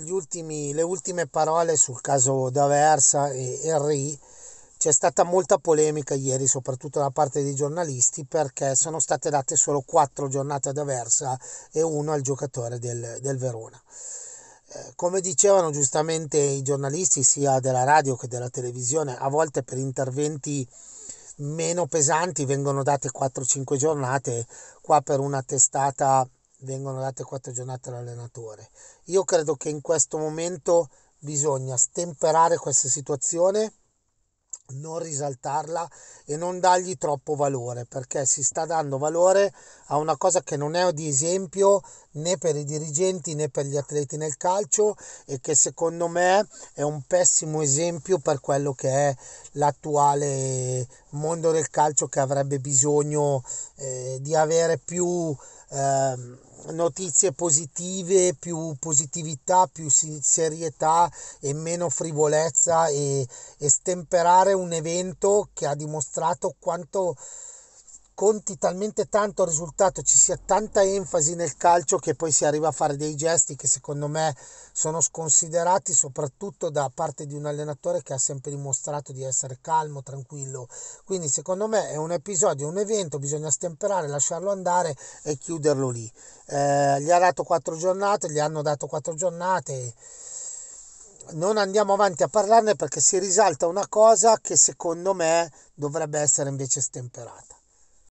Ultimi, le ultime parole sul caso D'Aversa e Henry. C'è stata molta polemica ieri, soprattutto da parte dei giornalisti, perché sono state date solo quattro giornate ad Aversa e uno al giocatore del, del Verona. Eh, come dicevano giustamente i giornalisti, sia della radio che della televisione, a volte per interventi meno pesanti vengono date 4-5 giornate, qua per una testata vengono date quattro giornate all'allenatore. Io credo che in questo momento bisogna stemperare questa situazione, non risaltarla e non dargli troppo valore, perché si sta dando valore a una cosa che non è di esempio né per i dirigenti né per gli atleti nel calcio e che secondo me è un pessimo esempio per quello che è l'attuale mondo del calcio che avrebbe bisogno eh, di avere più... Eh, notizie positive, più positività, più serietà e meno frivolezza e, e stemperare un evento che ha dimostrato quanto conti talmente tanto il risultato, ci sia tanta enfasi nel calcio che poi si arriva a fare dei gesti che secondo me sono sconsiderati soprattutto da parte di un allenatore che ha sempre dimostrato di essere calmo, tranquillo. Quindi secondo me è un episodio, un evento, bisogna stemperare, lasciarlo andare e chiuderlo lì. Eh, gli ha dato quattro giornate, gli hanno dato quattro giornate non andiamo avanti a parlarne perché si risalta una cosa che secondo me dovrebbe essere invece stemperata.